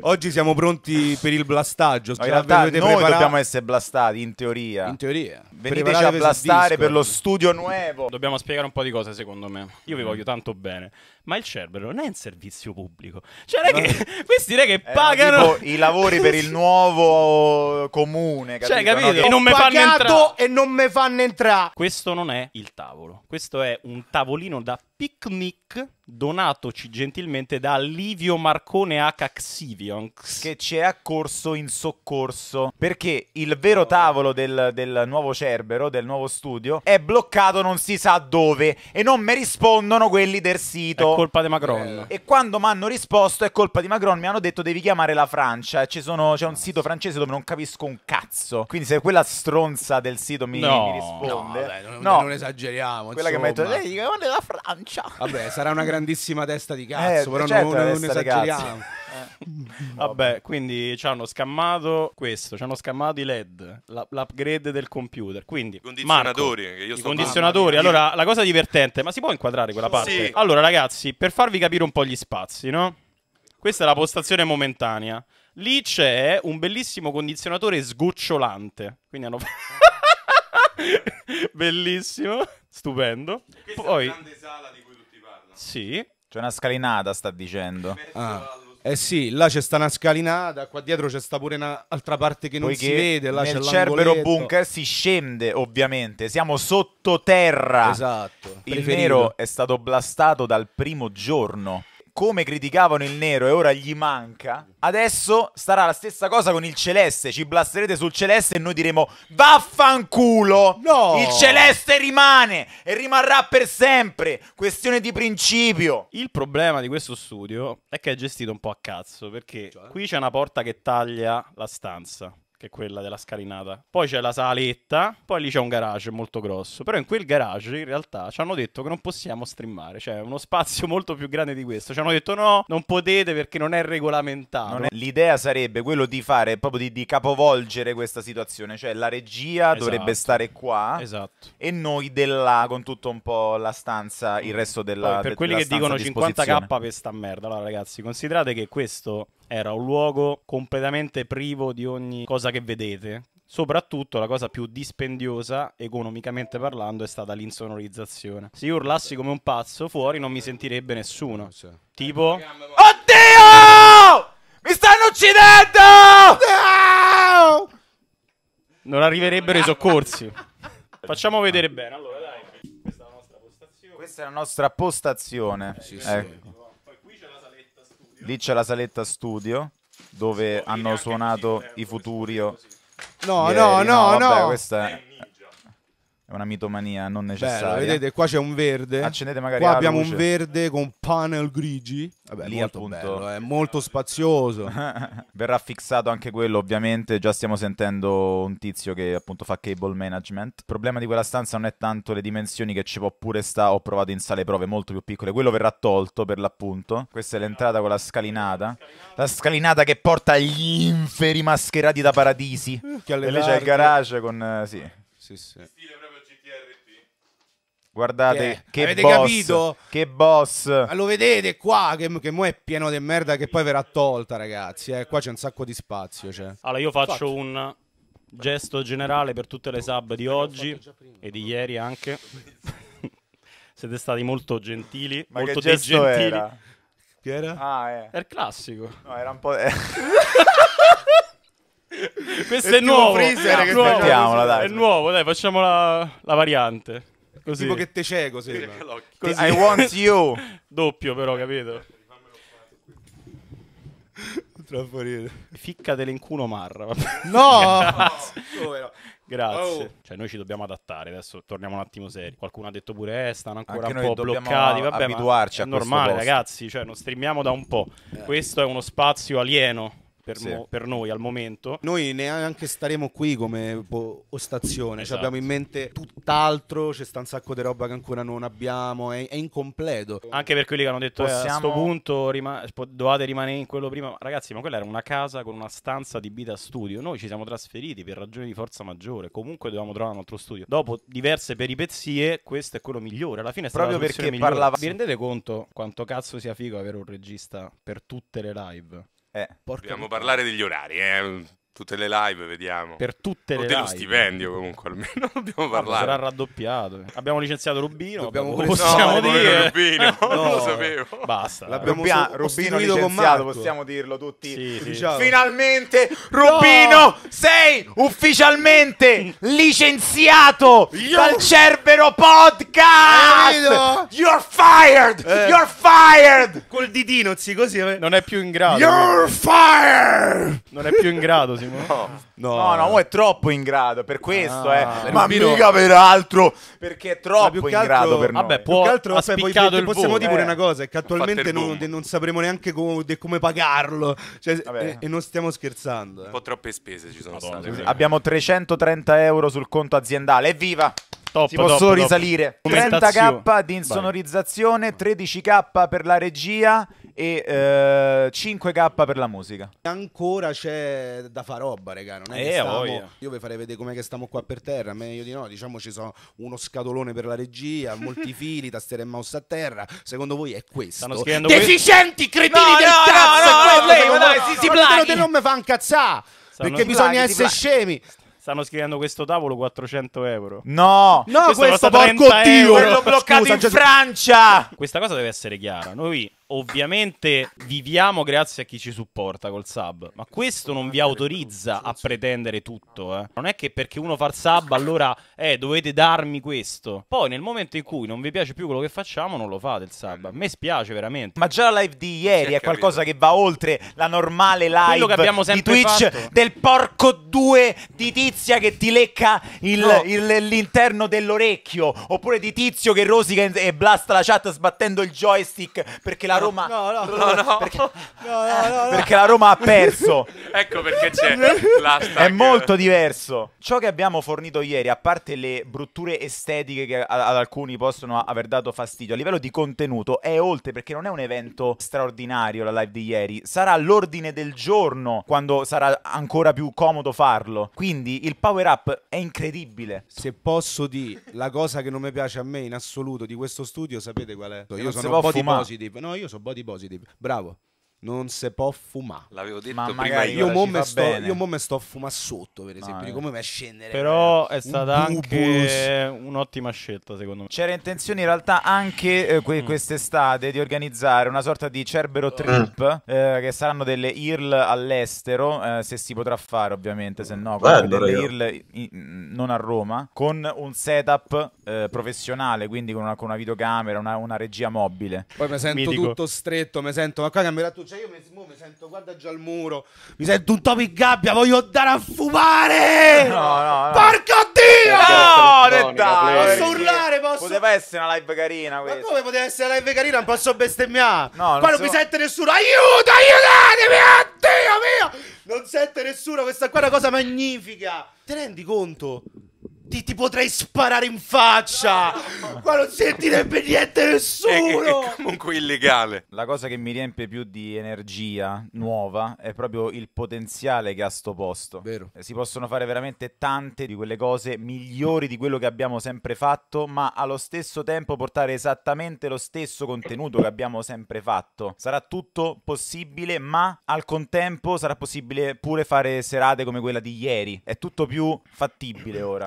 Oggi siamo pronti per il blastaggio. No, in realtà noi prepara- dobbiamo essere blastati, in teoria. In teoria. Veniteci a blastare per lo studio nuovo. Dobbiamo spiegare un po' di cose, secondo me. Io vi voglio tanto bene ma il Cerbero non è in servizio pubblico. Cioè, non è che questi re che pagano tipo, i lavori per il nuovo comune, capito? Cioè, capito? No? E, non e non me fanno entrare. Questo non è il tavolo. Questo è un tavolino da picnic donatoci gentilmente da Livio Marcone H. Xivion che ci è accorso in soccorso perché il vero tavolo del, del, nuovo Cerbero, del nuovo studio, è bloccato non si sa dove e non mi rispondono quelli del sito colpa di eh, Macron. Eh. E quando mi hanno risposto è colpa di Macron, mi hanno detto devi chiamare la Francia. Sono, c'è un ah, sito francese dove non capisco un cazzo. Quindi se quella stronza del sito mi, no, mi risponde... No, vabbè, non, no, non esageriamo. Quella insomma. che mi ha detto, devi chiamare la Francia. Vabbè, sarà una grandissima testa di cazzo, eh, però certo non, non esageriamo. Eh. Vabbè, quindi ci hanno scammato questo, ci hanno scammato i LED, la- l'upgrade del computer. Quindi, condizionatori, Marco, i condizionatori. Allora, la cosa divertente, ma si può inquadrare quella parte? Sì. Allora, ragazzi, per farvi capire un po' gli spazi, no? Questa è la postazione momentanea. Lì c'è un bellissimo condizionatore sgocciolante. Quindi hanno Bellissimo, stupendo. Questa Poi... è la grande sala di cui tutti parlano. Sì. C'è una scalinata, sta dicendo. Ah. Eh sì, là c'è sta una scalinata, qua dietro c'è sta pure un'altra parte che non Poiché si vede. Là nel Cerbero Bunker si scende, ovviamente. Siamo sottoterra. Esatto. Il preferito. nero è stato blastato dal primo giorno come criticavano il nero e ora gli manca, adesso sarà la stessa cosa con il celeste. Ci blasterete sul celeste e noi diremo vaffanculo! No! Il celeste rimane e rimarrà per sempre. Questione di principio. Il problema di questo studio è che è gestito un po' a cazzo, perché cioè? qui c'è una porta che taglia la stanza che è quella della scalinata. Poi c'è la saletta, poi lì c'è un garage molto grosso. Però in quel garage in realtà ci hanno detto che non possiamo streamare, cioè uno spazio molto più grande di questo. Ci hanno detto no, non potete perché non è regolamentato. Non è... L'idea sarebbe quello di fare, proprio di, di capovolgere questa situazione, cioè la regia esatto. dovrebbe stare qua esatto. e noi della, con tutto un po' la stanza, il mm. resto della... Poi per de- quelli che dicono 50k per sta merda, allora ragazzi, considerate che questo era un luogo completamente privo di ogni cosa che vedete. Soprattutto la cosa più dispendiosa, economicamente parlando, è stata l'insonorizzazione. Se io urlassi come un pazzo, fuori non mi sentirebbe nessuno. Eh, tipo... Eh, Oddio! Mi stanno uccidendo! Non arriverebbero i soccorsi. Facciamo vedere bene, allora dai. Questa è la nostra postazione. Questa è la nostra postazione. Sì, ecco. sì. Lì c'è la saletta studio dove hanno suonato i Futurio. No, no, no, no. Vabbè, no. questa è è una mitomania non necessaria. Bello, vedete, qua c'è un verde. Accendete magari Qua abbiamo luce. un verde con panel grigi. Vabbè, Lì molto appunto... bello, è eh, molto spazioso. Verrà fissato anche quello, ovviamente. Già stiamo sentendo un tizio che appunto fa cable management. Il problema di quella stanza non è tanto le dimensioni che ci può pure sta. Ho provato in sale prove molto più piccole. Quello verrà tolto per l'appunto. Questa è l'entrata con la scalinata. La scalinata che porta agli inferi mascherati da paradisi. Che e lì c'è il garage con... Eh, sì. Sì, sì. Guardate che, che boss, capito? che boss. Ma lo vedete qua che, che mo è pieno di merda che poi verrà tolta, ragazzi. Eh? Qua c'è un sacco di spazio. Cioè. Allora, io faccio Infatti. un gesto generale per tutte le sub di oggi e di ieri anche. Siete stati molto gentili, Ma molto che gentili. Era? Che era? Ah, eh. Era classico. No, era un po'. Eh. Questo è, è nuovo. Freezer, che nuovo. Dai. È nuovo, dai, facciamo la, la variante. Così. Tipo che te cieco sembra. Così. I want you. Doppio però, capito? Troppo ridere. Ficcatele in culo Marra. No! Grazie. Oh. Cioè noi ci dobbiamo adattare, adesso torniamo un attimo seri. Qualcuno ha detto pure eh, stanno ancora Anche un po' bloccati, vabbè, abituarci ma è normale, ragazzi, cioè non streamiamo da un po'. Eh. Questo è uno spazio alieno per, sì. mo- per, noi al momento. Noi neanche staremo qui come boh, ostazione, esatto. cioè abbiamo in mente tutt'altro, c'è sta un sacco di roba che ancora non abbiamo, è, è incompleto. Anche per quelli che hanno detto Possiamo... eh, a questo punto rima- dovete rimanere in quello prima, ragazzi ma quella era una casa con una stanza di vita studio, noi ci siamo trasferiti per ragioni di forza maggiore, comunque dovevamo trovare un altro studio. Dopo diverse peripezie, questo è quello migliore, alla fine è stata Proprio perché migliore. parlava... Vi rendete conto quanto cazzo sia figo avere un regista per tutte le live? Eh. Dobbiamo parlare degli orari, eh tutte le live vediamo. Per tutte le o live. dello stipendio comunque, almeno dobbiamo parlare. Sarà raddoppiato. Abbiamo licenziato Rubino, Dobbiamo vabbè, possiamo no, dire. Rubino, eh, non lo sapevo. Basta. L'abbiamo Rubbia- so- Rubino con licenziato, possiamo dirlo tutti. Sì, sì. Diciamo. Finalmente, Rubino, sei ufficialmente licenziato dal Cerbero Podcast. You're fired. Eh. You're fired. Col ditino, sì, così. Eh. Non è più in grado. You're fired. Non è più in grado, massimo? No, no, no, no è troppo in grado, per questo, eh. ah, eh. Ma Rubino... mica peraltro, perché è troppo in altro, grado per noi. Vabbè, può, più altro, vabbè, poi, poi, possiamo boom, dire pure eh. una cosa, è che attualmente non, non, sapremo neanche come, come pagarlo, cioè, e, e, non stiamo scherzando. Eh. Un po' troppe spese ci sono Madonna, state. Sì. Abbiamo 330 euro sul conto aziendale, evviva! Top, si posso risalire. 30k di insonorizzazione, 13k per la regia e eh, 5k per la musica. Ancora c'è da fare roba, regà. Non è eh, che stiamo... Io vi farei vedere com'è che stiamo qua per terra. Meglio di no, diciamo ci sono uno scatolone per la regia, molti fili, tastiere e mouse a terra. Secondo voi è questo? Stanno Deficienti, cretini no, del no, cazzo! No, no, è quello, no, dai, no, si, si plaghi! Non mi fa incazzare, perché bisogna essere scemi stanno scrivendo questo tavolo 400 euro. No, no questo, questo porco Dio, quello bloccato Scusa, in Francia. Questa cosa deve essere chiara. Noi ovviamente viviamo grazie a chi ci supporta col sub, ma questo non vi autorizza a pretendere tutto. Eh. Non è che perché uno fa il sub allora eh, dovete darmi questo. Poi nel momento in cui non vi piace più quello che facciamo non lo fate il sub. A me spiace veramente. Ma già la live di ieri è, qualcosa che va oltre la normale live di Twitch fatto. del porco 2 di tizia che ti lecca l'interno no. dell'orecchio oppure di tizio che rosica e blasta la chat sbattendo il joystick perché la la Roma no, no, no, no, perché, no, no, no, eh, perché la Roma ha perso. ecco perché c'è l'hashtag. È molto diverso. Ciò che abbiamo fornito ieri, a parte le brutture estetiche che ad alcuni possono aver dato fastidio, a livello di contenuto è oltre perché non è un evento straordinario la live di ieri, sarà l'ordine del giorno quando sarà ancora più comodo farlo. Quindi il power up è incredibile. Se posso dire la cosa che non mi piace a me in assoluto di questo studio, sapete qual è? Io sono un po' di positive. No, io io sono body positive, bravo non si può fumare. L'avevo detto ma prima io. Mo me sto, io mo me sto a fumare sotto, per esempio. Ah, come va a scendere? Però eh? è stata un anche un'ottima scelta, secondo me. C'era intenzione in realtà anche eh, que- mm. quest'estate di organizzare una sorta di Cerbero mm. Trip, eh, che saranno delle IRL all'estero, eh, se si potrà fare ovviamente, se no Bello, delle IRL in, non a Roma, con un setup eh, professionale, quindi con una, con una videocamera, una, una, regia mobile. Poi mi sento Mitico. tutto stretto, mi sento, ma qua cambierà tu c'è cioè io mi, mi, sento, guarda già al muro, mi sento un topo in gabbia, voglio andare a fumare! No, no, no. Porco Dio! No, no dai! Posso urlare, posso... Poteva essere una live carina questa. Ma come poteva essere una live carina? Non posso bestemmiare! No, non Qua non so... mi sente nessuno, aiuto, aiutatemi, oddio mio! Non sente nessuno, questa qua è una cosa magnifica! Ti rendi conto? Ti, ti, potrei sparare in faccia. Ma non sentirebbe niente nessuno. È, è, comunque illegale. La cosa che mi riempie più di energia nuova è proprio il potenziale che ha sto posto. Vero. Si possono fare veramente tante di quelle cose migliori di quello che abbiamo sempre fatto, ma allo stesso tempo portare esattamente lo stesso contenuto che abbiamo sempre fatto. Sarà tutto possibile, ma al contempo sarà possibile pure fare serate come quella di ieri. È tutto più fattibile ora.